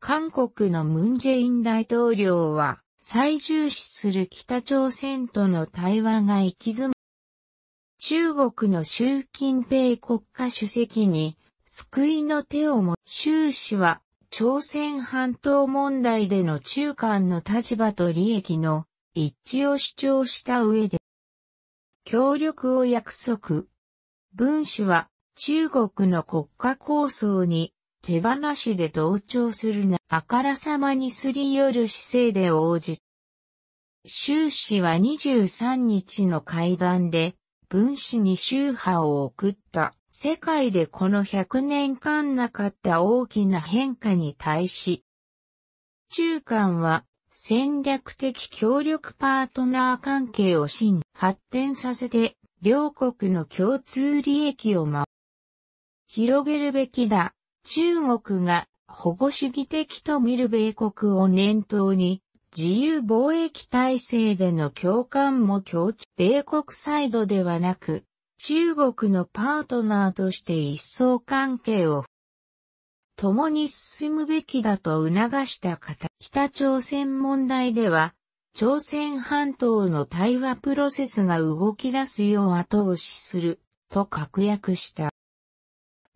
韓国のムンジェイン大統領は、最重視する北朝鮮との対話が行き詰ま中国の習近平国家主席に救いの手をも、習氏は朝鮮半島問題での中間の立場と利益の一致を主張した上で、協力を約束。文氏は中国の国家構想に手放しで同調するな、あからさまにすり寄る姿勢で応じた。習氏は23日の会談で、分子に宗派を送った。世界でこの100年間なかった大きな変化に対し、中間は戦略的協力パートナー関係を真発展させて、両国の共通利益をま、広げるべきだ。中国が保護主義的と見る米国を念頭に、自由貿易体制での共感も強調、米国サイドではなく、中国のパートナーとして一層関係を共に進むべきだと促した方、北朝鮮問題では、朝鮮半島の対話プロセスが動き出すよう後押しする、と確約した。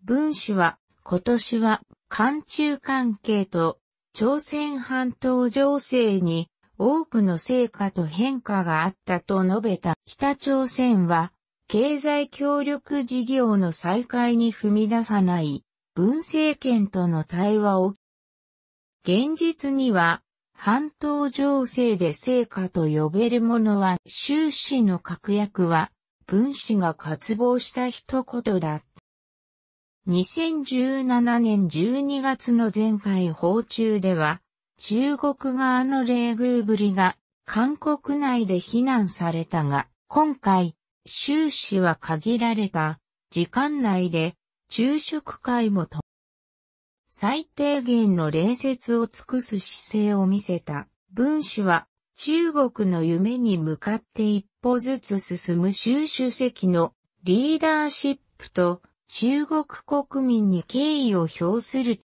文氏は、今年は、韓中関係と、朝鮮半島情勢に、多くの成果と変化があったと述べた北朝鮮は、経済協力事業の再開に踏み出さない、文政権との対話を、現実には、半島情勢で成果と呼べるものは、終始の確約は、文氏が渇望した一言だっ2017年12月の前回訪中では、中国側の冷遇ぶりが韓国内で非難されたが、今回、習氏は限られた時間内で昼食会もと最低限の礼節を尽くす姿勢を見せた。文氏は中国の夢に向かって一歩ずつ進む習主席のリーダーシップと中国国民に敬意を表する。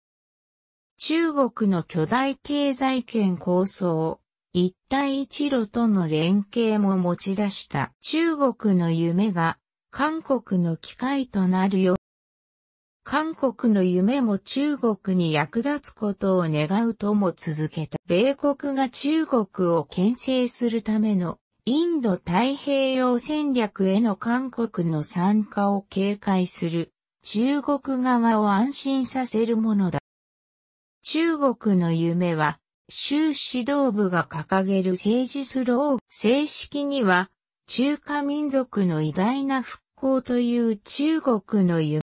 中国の巨大経済圏構想、一帯一路との連携も持ち出した。中国の夢が韓国の機会となるよ。韓国の夢も中国に役立つことを願うとも続けた。米国が中国を牽制するためのインド太平洋戦略への韓国の参加を警戒する中国側を安心させるものだ。中国の夢は、習指導部が掲げる政治スロー、正式には、中華民族の偉大な復興という中国の夢。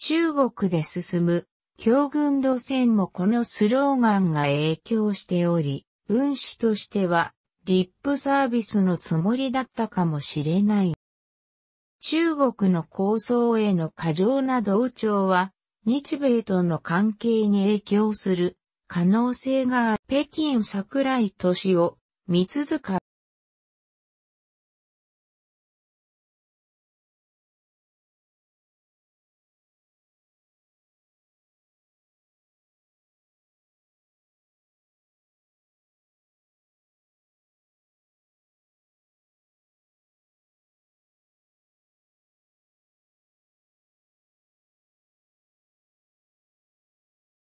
中国で進む、強軍路線もこのスローガンが影響しており、分子としては、リップサービスのつもりだったかもしれない。中国の構想への過剰な同調は、日米との関係に影響する可能性がある北京桜井敏見続か